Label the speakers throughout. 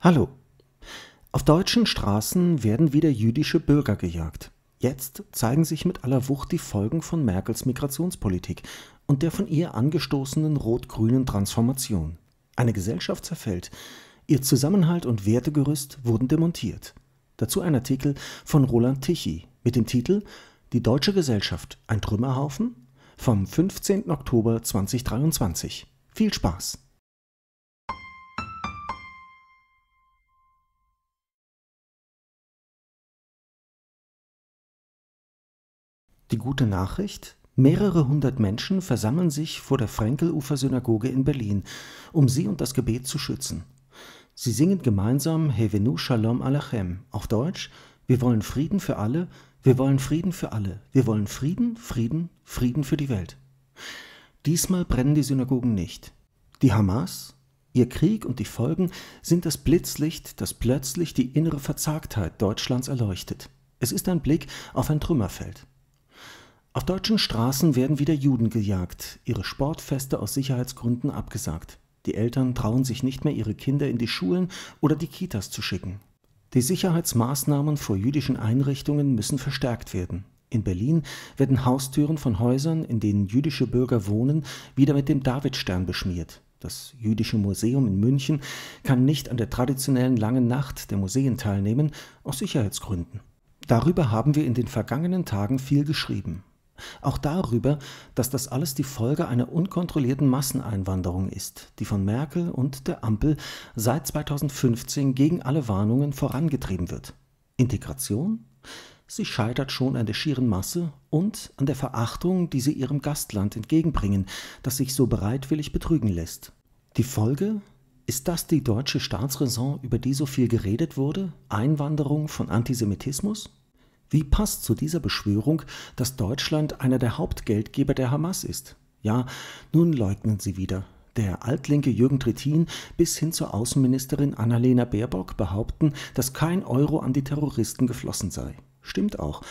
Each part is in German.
Speaker 1: Hallo. Auf deutschen Straßen werden wieder jüdische Bürger gejagt. Jetzt zeigen sich mit aller Wucht die Folgen von Merkels Migrationspolitik und der von ihr angestoßenen rot-grünen Transformation. Eine Gesellschaft zerfällt, ihr Zusammenhalt und Wertegerüst wurden demontiert. Dazu ein Artikel von Roland Tichy mit dem Titel Die deutsche Gesellschaft ein Trümmerhaufen vom 15. Oktober 2023. Viel Spaß! Die gute Nachricht? Mehrere hundert Menschen versammeln sich vor der Frenkelufer-Synagoge in Berlin, um sie und das Gebet zu schützen. Sie singen gemeinsam Hevenu Shalom Alachem auf Deutsch Wir wollen Frieden für alle, wir wollen Frieden für alle, wir wollen Frieden, Frieden, Frieden für die Welt. Diesmal brennen die Synagogen nicht. Die Hamas, ihr Krieg und die Folgen sind das Blitzlicht, das plötzlich die innere Verzagtheit Deutschlands erleuchtet. Es ist ein Blick auf ein Trümmerfeld. Auf deutschen Straßen werden wieder Juden gejagt, ihre Sportfeste aus Sicherheitsgründen abgesagt. Die Eltern trauen sich nicht mehr, ihre Kinder in die Schulen oder die Kitas zu schicken. Die Sicherheitsmaßnahmen vor jüdischen Einrichtungen müssen verstärkt werden. In Berlin werden Haustüren von Häusern, in denen jüdische Bürger wohnen, wieder mit dem Davidstern beschmiert. Das Jüdische Museum in München kann nicht an der traditionellen langen Nacht der Museen teilnehmen, aus Sicherheitsgründen. Darüber haben wir in den vergangenen Tagen viel geschrieben auch darüber, dass das alles die Folge einer unkontrollierten Masseneinwanderung ist, die von Merkel und der Ampel seit 2015 gegen alle Warnungen vorangetrieben wird. Integration? Sie scheitert schon an der schieren Masse und an der Verachtung, die sie ihrem Gastland entgegenbringen, das sich so bereitwillig betrügen lässt. Die Folge? Ist das die deutsche Staatsräson, über die so viel geredet wurde? Einwanderung von Antisemitismus? Wie passt zu dieser Beschwörung, dass Deutschland einer der Hauptgeldgeber der Hamas ist? Ja, nun leugnen sie wieder. Der altlinke Jürgen Trittin bis hin zur Außenministerin Annalena Baerbock behaupten, dass kein Euro an die Terroristen geflossen sei. Stimmt auch.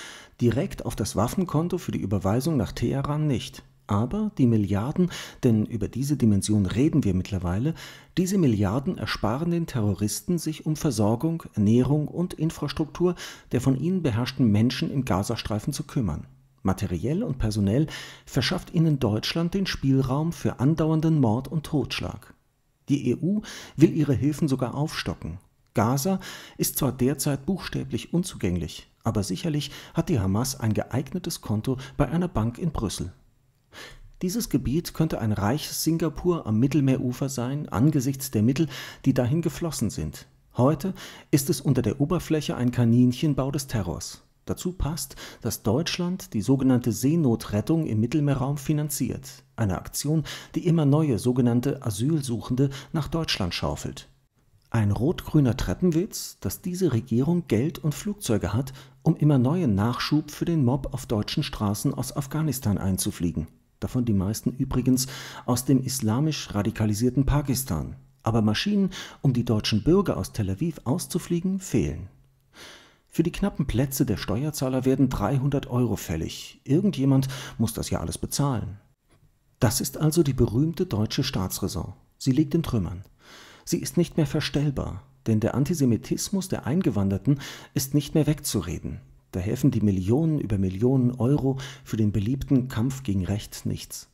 Speaker 1: Direkt auf das Waffenkonto für die Überweisung nach Teheran nicht. Aber die Milliarden, denn über diese Dimension reden wir mittlerweile, diese Milliarden ersparen den Terroristen, sich um Versorgung, Ernährung und Infrastruktur der von ihnen beherrschten Menschen im Gazastreifen zu kümmern. Materiell und personell verschafft ihnen Deutschland den Spielraum für andauernden Mord und Totschlag. Die EU will ihre Hilfen sogar aufstocken. Gaza ist zwar derzeit buchstäblich unzugänglich, aber sicherlich hat die Hamas ein geeignetes Konto bei einer Bank in Brüssel. Dieses Gebiet könnte ein reiches Singapur am Mittelmeerufer sein, angesichts der Mittel, die dahin geflossen sind. Heute ist es unter der Oberfläche ein Kaninchenbau des Terrors. Dazu passt, dass Deutschland die sogenannte Seenotrettung im Mittelmeerraum finanziert, eine Aktion, die immer neue sogenannte Asylsuchende nach Deutschland schaufelt ein rot-grüner Treppenwitz, dass diese Regierung Geld und Flugzeuge hat, um immer neuen Nachschub für den Mob auf deutschen Straßen aus Afghanistan einzufliegen. Davon die meisten übrigens aus dem islamisch radikalisierten Pakistan. Aber Maschinen, um die deutschen Bürger aus Tel Aviv auszufliegen, fehlen. Für die knappen Plätze der Steuerzahler werden 300 Euro fällig. Irgendjemand muss das ja alles bezahlen. Das ist also die berühmte deutsche Staatsräson. Sie liegt in Trümmern. Sie ist nicht mehr verstellbar, denn der Antisemitismus der Eingewanderten ist nicht mehr wegzureden. Da helfen die Millionen über Millionen Euro für den beliebten Kampf gegen Rechts nichts.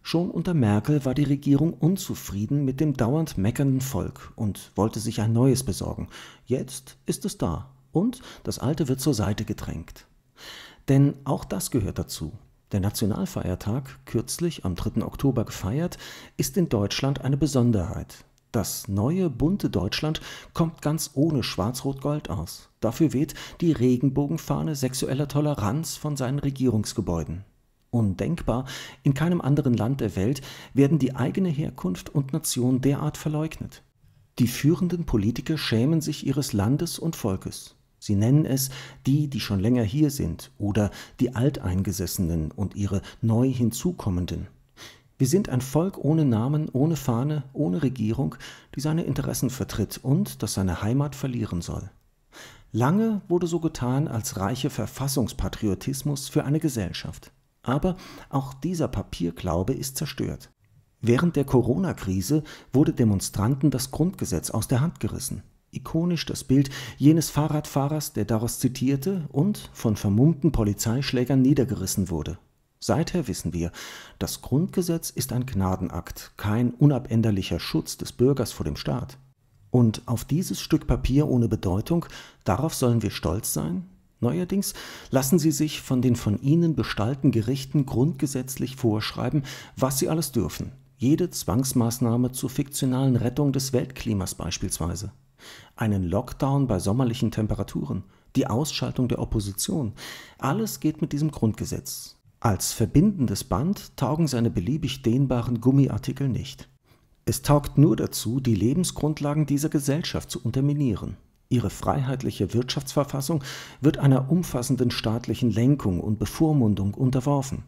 Speaker 1: Schon unter Merkel war die Regierung unzufrieden mit dem dauernd meckernden Volk und wollte sich ein neues besorgen. Jetzt ist es da und das alte wird zur Seite gedrängt. Denn auch das gehört dazu. Der Nationalfeiertag, kürzlich am 3. Oktober gefeiert, ist in Deutschland eine Besonderheit. Das neue bunte Deutschland kommt ganz ohne Schwarz-Rot-Gold aus. Dafür weht die Regenbogenfahne sexueller Toleranz von seinen Regierungsgebäuden. Undenkbar, in keinem anderen Land der Welt werden die eigene Herkunft und Nation derart verleugnet. Die führenden Politiker schämen sich ihres Landes und Volkes. Sie nennen es die, die schon länger hier sind oder die Alteingesessenen und ihre neu hinzukommenden. Wir sind ein Volk ohne Namen, ohne Fahne, ohne Regierung, die seine Interessen vertritt und das seine Heimat verlieren soll. Lange wurde so getan, als reiche Verfassungspatriotismus für eine Gesellschaft. Aber auch dieser Papierglaube ist zerstört. Während der Corona-Krise wurde Demonstranten das Grundgesetz aus der Hand gerissen. Ikonisch das Bild jenes Fahrradfahrers, der daraus zitierte und von vermummten Polizeischlägern niedergerissen wurde. Seither wissen wir, das Grundgesetz ist ein Gnadenakt, kein unabänderlicher Schutz des Bürgers vor dem Staat. Und auf dieses Stück Papier ohne Bedeutung, darauf sollen wir stolz sein? Neuerdings lassen sie sich von den von ihnen bestallten Gerichten grundgesetzlich vorschreiben, was sie alles dürfen. Jede Zwangsmaßnahme zur fiktionalen Rettung des Weltklimas beispielsweise. Einen Lockdown bei sommerlichen Temperaturen, die Ausschaltung der Opposition. Alles geht mit diesem Grundgesetz. Als verbindendes Band taugen seine beliebig dehnbaren Gummiartikel nicht. Es taugt nur dazu, die Lebensgrundlagen dieser Gesellschaft zu unterminieren. Ihre freiheitliche Wirtschaftsverfassung wird einer umfassenden staatlichen Lenkung und Bevormundung unterworfen.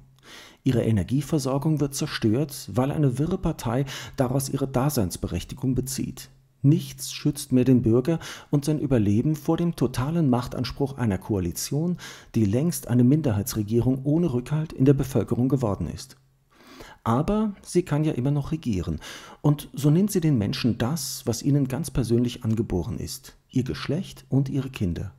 Speaker 1: Ihre Energieversorgung wird zerstört, weil eine wirre Partei daraus ihre Daseinsberechtigung bezieht Nichts schützt mehr den Bürger und sein Überleben vor dem totalen Machtanspruch einer Koalition, die längst eine Minderheitsregierung ohne Rückhalt in der Bevölkerung geworden ist. Aber sie kann ja immer noch regieren, und so nimmt sie den Menschen das, was ihnen ganz persönlich angeboren ist, ihr Geschlecht und ihre Kinder.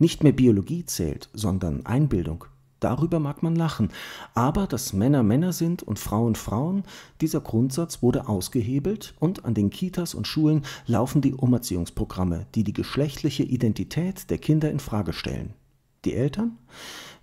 Speaker 1: Nicht mehr Biologie zählt, sondern Einbildung, Darüber mag man lachen, aber dass Männer Männer sind und Frauen Frauen, dieser Grundsatz wurde ausgehebelt und an den Kitas und Schulen laufen die Umerziehungsprogramme, die die geschlechtliche Identität der Kinder in Frage stellen. Die Eltern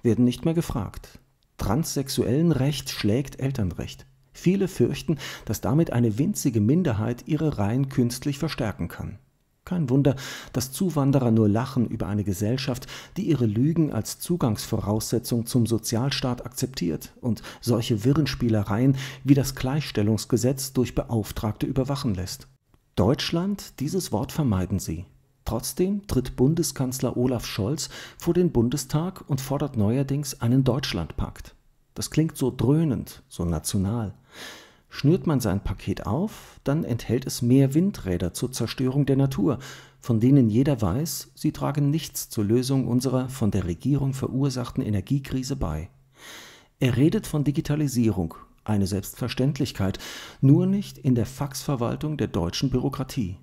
Speaker 1: werden nicht mehr gefragt. Transsexuellen Recht schlägt Elternrecht. Viele fürchten, dass damit eine winzige Minderheit ihre Reihen künstlich verstärken kann. Kein Wunder, dass Zuwanderer nur lachen über eine Gesellschaft, die ihre Lügen als Zugangsvoraussetzung zum Sozialstaat akzeptiert und solche Wirrenspielereien wie das Gleichstellungsgesetz durch Beauftragte überwachen lässt. Deutschland, dieses Wort vermeiden sie. Trotzdem tritt Bundeskanzler Olaf Scholz vor den Bundestag und fordert neuerdings einen Deutschlandpakt. Das klingt so dröhnend, so national. Schnürt man sein Paket auf, dann enthält es mehr Windräder zur Zerstörung der Natur, von denen jeder weiß, sie tragen nichts zur Lösung unserer von der Regierung verursachten Energiekrise bei. Er redet von Digitalisierung, eine Selbstverständlichkeit, nur nicht in der Faxverwaltung der deutschen Bürokratie.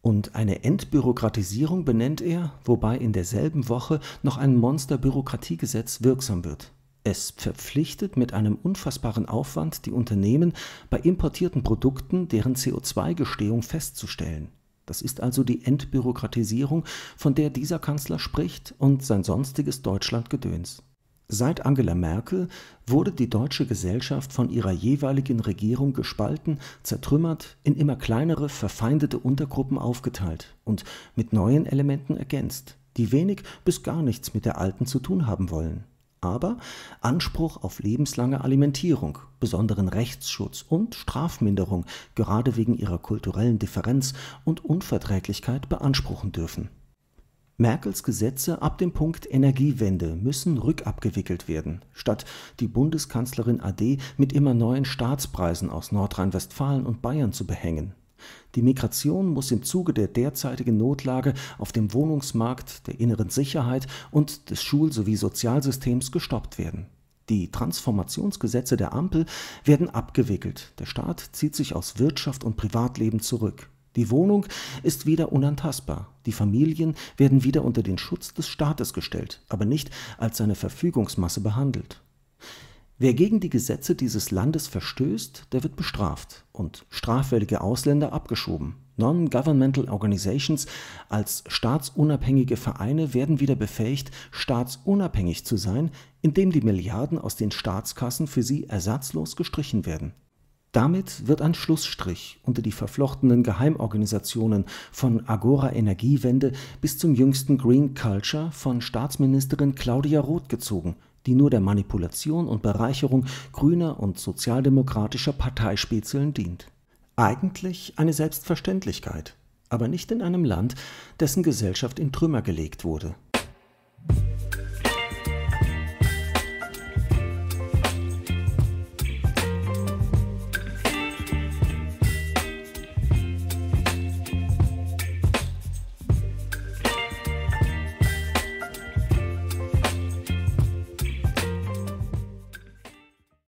Speaker 1: Und eine Entbürokratisierung benennt er, wobei in derselben Woche noch ein Monster-Bürokratiegesetz wirksam wird. Es verpflichtet mit einem unfassbaren Aufwand die Unternehmen, bei importierten Produkten deren CO2-Gestehung festzustellen. Das ist also die Entbürokratisierung, von der dieser Kanzler spricht und sein sonstiges Deutschlandgedöns. Seit Angela Merkel wurde die deutsche Gesellschaft von ihrer jeweiligen Regierung gespalten, zertrümmert, in immer kleinere, verfeindete Untergruppen aufgeteilt und mit neuen Elementen ergänzt, die wenig bis gar nichts mit der alten zu tun haben wollen aber Anspruch auf lebenslange Alimentierung, besonderen Rechtsschutz und Strafminderung gerade wegen ihrer kulturellen Differenz und Unverträglichkeit beanspruchen dürfen. Merkels Gesetze ab dem Punkt Energiewende müssen rückabgewickelt werden, statt die Bundeskanzlerin AD mit immer neuen Staatspreisen aus Nordrhein-Westfalen und Bayern zu behängen. Die Migration muss im Zuge der derzeitigen Notlage auf dem Wohnungsmarkt, der inneren Sicherheit und des Schul- sowie Sozialsystems gestoppt werden. Die Transformationsgesetze der Ampel werden abgewickelt, der Staat zieht sich aus Wirtschaft und Privatleben zurück. Die Wohnung ist wieder unantastbar, die Familien werden wieder unter den Schutz des Staates gestellt, aber nicht als seine Verfügungsmasse behandelt. Wer gegen die Gesetze dieses Landes verstößt, der wird bestraft und straffällige Ausländer abgeschoben. Non-Governmental Organizations als staatsunabhängige Vereine werden wieder befähigt, staatsunabhängig zu sein, indem die Milliarden aus den Staatskassen für sie ersatzlos gestrichen werden. Damit wird ein Schlussstrich unter die verflochtenen Geheimorganisationen von Agora Energiewende bis zum jüngsten Green Culture von Staatsministerin Claudia Roth gezogen die nur der Manipulation und Bereicherung grüner und sozialdemokratischer Parteispitzeln dient. Eigentlich eine Selbstverständlichkeit, aber nicht in einem Land, dessen Gesellschaft in Trümmer gelegt wurde